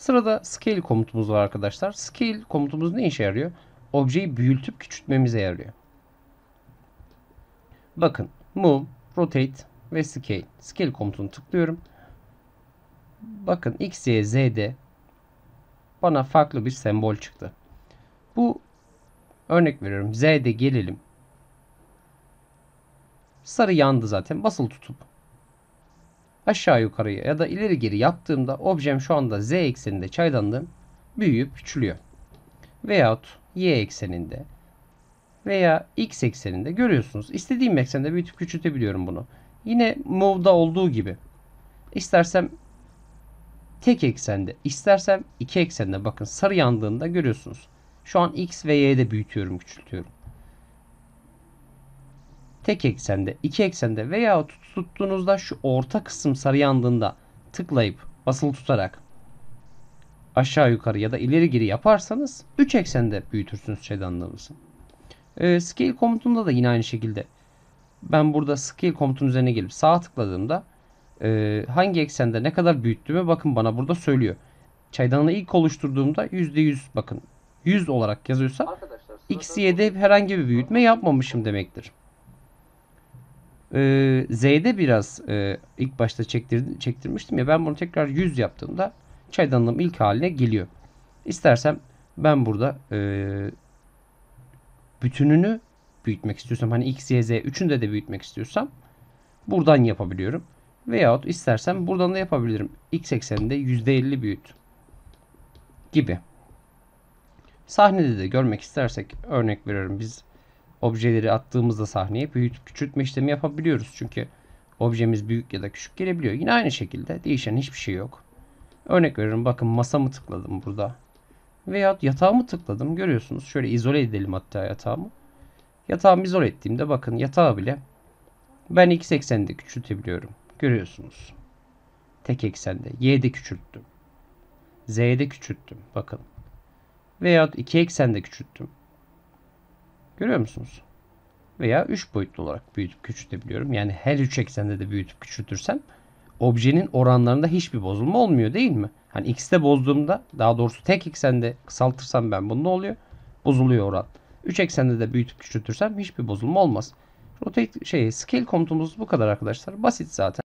Sırada scale komutumuz var arkadaşlar. Scale komutumuz ne işe yarıyor? Objeyi büyütüp küçültmemize yarıyor. Bakın move, rotate ve scale. Scale komutunu tıklıyorum. Bakın x, y, z'de bana farklı bir sembol çıktı. Bu örnek veriyorum. Z'de gelelim. Sarı yandı zaten. Basılı tutup aşağı yukarıya ya da ileri geri yaptığımda objem şu anda z ekseninde çaydanlığım büyüyüp küçülüyor. Veyahut y ekseninde veya x ekseninde görüyorsunuz. İstediğim eksende büyütüp küçültebiliyorum bunu. Yine move'da olduğu gibi. İstersem tek eksende, istersem iki eksende bakın sarı yandığında görüyorsunuz. Şu an x ve y'de büyütüyorum, küçültüyorum tek eksende, iki eksende veya tuttuğunuzda şu orta kısım sarı yandığında tıklayıp basılı tutarak aşağı yukarı ya da ileri geri yaparsanız 3 eksende büyütürsünüz çaydanlığınızı. E, ee, scale komutunda da yine aynı şekilde ben burada scale komutunun üzerine gelip sağa tıkladığımda e, hangi eksende ne kadar büyüttüğümü bakın bana burada söylüyor. Çaydanlığı ilk oluşturduğumda %100 bakın 100 olarak yazıyorsa x y'de herhangi bir büyütme yapmamışım demektir e, Z'de biraz e, ilk başta çektir, çektirmiştim ya ben bunu tekrar 100 yaptığımda çaydanlığım ilk haline geliyor. İstersem ben burada e, bütününü büyütmek istiyorsam hani x, y, z üçünü de de büyütmek istiyorsam buradan yapabiliyorum. Veyahut istersem buradan da yapabilirim. x ekseninde %50 büyüt gibi. Sahnede de görmek istersek örnek veriyorum biz objeleri attığımızda sahneye büyüt küçültme işlemi yapabiliyoruz. Çünkü objemiz büyük ya da küçük gelebiliyor. Yine aynı şekilde değişen hiçbir şey yok. Örnek veriyorum bakın masa mı tıkladım burada. Veya yatağımı tıkladım görüyorsunuz. Şöyle izole edelim hatta yatağımı. Yatağımı izole ettiğimde bakın yatağı bile ben x eksende küçültebiliyorum. Görüyorsunuz. Tek eksende. Y'de küçülttüm. Z'de küçülttüm. Bakın. Veya 2 eksende küçülttüm. Görüyor musunuz? Veya 3 boyutlu olarak büyütüp küçültebiliyorum. Yani her 3 eksende de büyütüp küçültürsem objenin oranlarında hiçbir bozulma olmuyor değil mi? Hani x'te bozduğumda daha doğrusu tek eksende kısaltırsam ben bunu ne oluyor? Bozuluyor oran. 3 eksende de büyütüp küçültürsem hiçbir bozulma olmaz. Rotate şey scale komutumuz bu kadar arkadaşlar. Basit zaten.